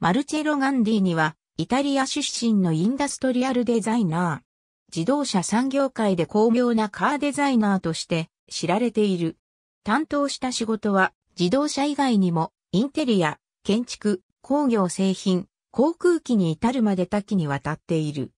マルチェロ・ガンディには、イタリア出身のインダストリアルデザイナー。自動車産業界で巧妙なカーデザイナーとして知られている。担当した仕事は、自動車以外にも、インテリア、建築、工業製品、航空機に至るまで多岐にわたっている。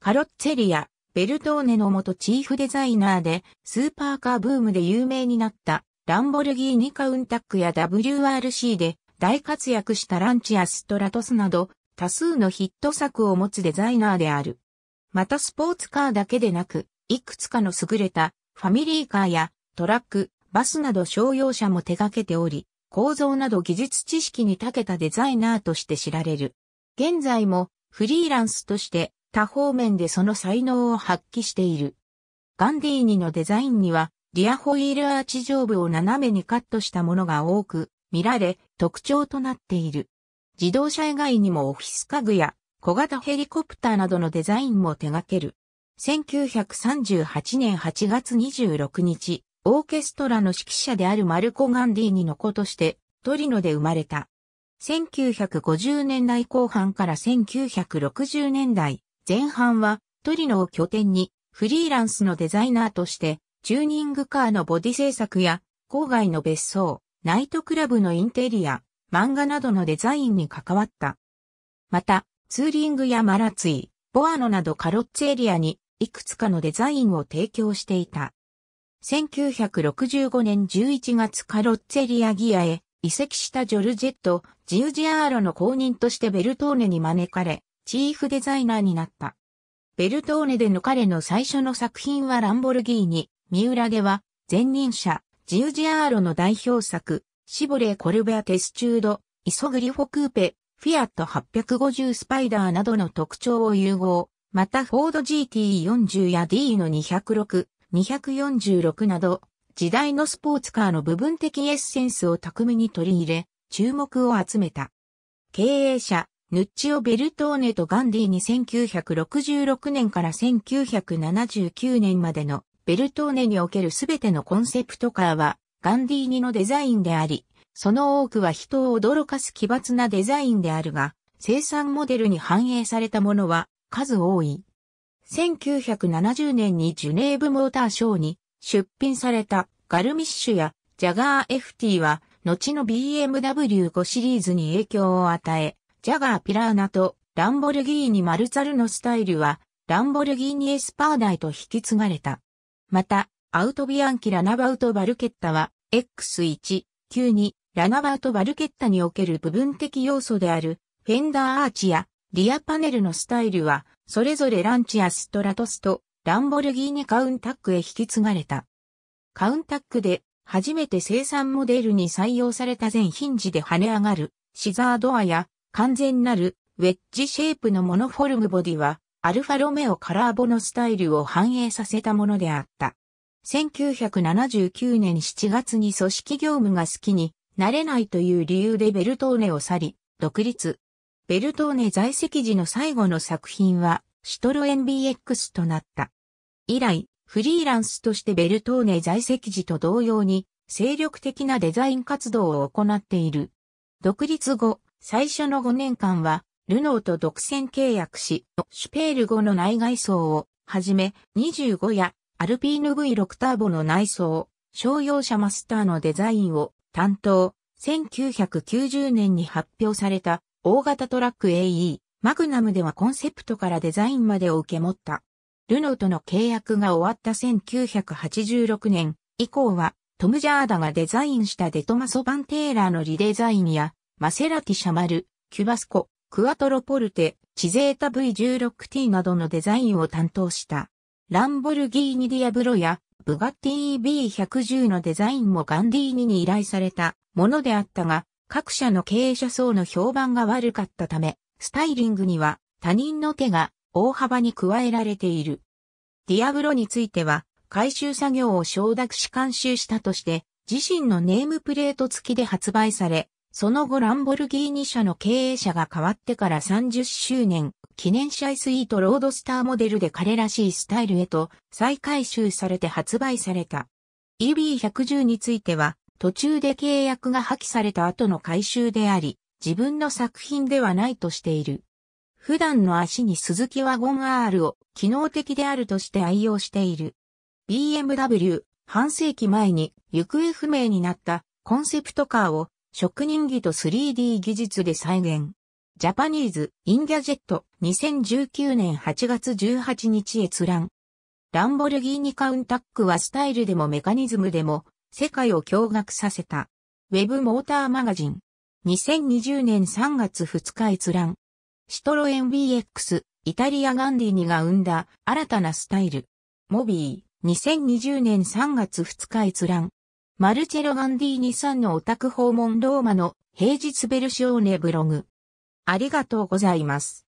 カロッツェリア、ベルトーネの元チーフデザイナーで、スーパーカーブームで有名になった、ランボルギーニカウンタックや WRC で大活躍したランチやストラトスなど、多数のヒット作を持つデザイナーである。またスポーツカーだけでなく、いくつかの優れたファミリーカーやトラック、バスなど商用車も手掛けており、構造など技術知識に長けたデザイナーとして知られる。現在もフリーランスとして多方面でその才能を発揮している。ガンディーニのデザインにはリアホイールアーチ上部を斜めにカットしたものが多く、見られ、特徴となっている。自動車以外にもオフィス家具や小型ヘリコプターなどのデザインも手掛ける。1938年8月26日、オーケストラの指揮者であるマルコ・ガンディーニの子として、トリノで生まれた。1950年代後半から1960年代前半は、トリノを拠点に、フリーランスのデザイナーとして、チューニングカーのボディ制作や、郊外の別荘、ナイトクラブのインテリア、漫画などのデザインに関わった。また、ツーリングやマラツイ、ボアノなどカロッツエリアにいくつかのデザインを提供していた。1965年11月カロッツエリアギアへ移籍したジョルジェット・ジウジアーロの公認としてベルトーネに招かれ、チーフデザイナーになった。ベルトーネでの彼の最初の作品はランボルギーニ、三浦では前任者、ジウジアーロの代表作、シボレー・コルベア・テスチュード、イソグリフォ・クーペ、フィアット850スパイダーなどの特徴を融合、またフォード GT40 や D の206、246など、時代のスポーツカーの部分的エッセンスを巧みに取り入れ、注目を集めた。経営者、ヌッチオ・ベルトーネとガンディに1966年から1979年までのベルトーネにおけるすべてのコンセプトカーは、ガンディーニのデザインであり、その多くは人を驚かす奇抜なデザインであるが、生産モデルに反映されたものは数多い。1970年にジュネーブモーターショーに出品されたガルミッシュやジャガー FT は後の BMW5 シリーズに影響を与え、ジャガーピラーナとランボルギーニマルツァルのスタイルはランボルギーニエスパーダイと引き継がれた。また、アウトビアンキ・ラナバウト・バルケッタは、X1、Q2、ラナバウト・バルケッタにおける部分的要素である、フェンダーアーチや、リアパネルのスタイルは、それぞれランチやストラトスと、ランボルギーニカウンタックへ引き継がれた。カウンタックで、初めて生産モデルに採用された全ヒンジで跳ね上がる、シザードアや、完全なる、ウェッジシェイプのモノフォルムボディは、アルファロメオカラーボのスタイルを反映させたものであった。1979年7月に組織業務が好きになれないという理由でベルトーネを去り、独立。ベルトーネ在籍時の最後の作品は、シトロエン BX となった。以来、フリーランスとしてベルトーネ在籍時と同様に、精力的なデザイン活動を行っている。独立後、最初の5年間は、ルノーと独占契約し、シュペール5の内外装をはじめ、25やアルピーヌ V6 ターボの内装、商用車マスターのデザインを担当、1990年に発表された大型トラック AE、マグナムではコンセプトからデザインまでを受け持った。ルノーとの契約が終わった1986年以降は、トム・ジャーダがデザインしたデトマソ・バンテーラーのリデザインや、マセラティ・シャマル、キュバスコ、クアトロポルテ、チゼータ V16T などのデザインを担当した。ランボルギーニディアブロやブガッティ EB110 のデザインもガンディーニに依頼されたものであったが、各社の経営者層の評判が悪かったため、スタイリングには他人の手が大幅に加えられている。ディアブロについては、回収作業を承諾し監修したとして、自身のネームプレート付きで発売され、その後ランボルギーニ社の経営者が変わってから30周年、記念車イスイートロードスターモデルで彼らしいスタイルへと再回収されて発売された。EB110 については、途中で契約が破棄された後の回収であり、自分の作品ではないとしている。普段の足に鈴木ワゴン R を機能的であるとして愛用している。BMW、半世紀前に行方不明になったコンセプトカーを職人技と 3D 技術で再現。ジャパニーズ・インギャジェット2019年8月18日閲覧。ランボルギーニカウンタックはスタイルでもメカニズムでも世界を驚愕させた。ウェブモーターマガジン。2020年3月2日閲覧。シトロエン BX、イタリアガンディニが生んだ新たなスタイル。モビー、2020年3月2日閲覧。マルチェロ・ガンディーニさんのオタク訪問ローマの平日ベルシオーネブログ。ありがとうございます。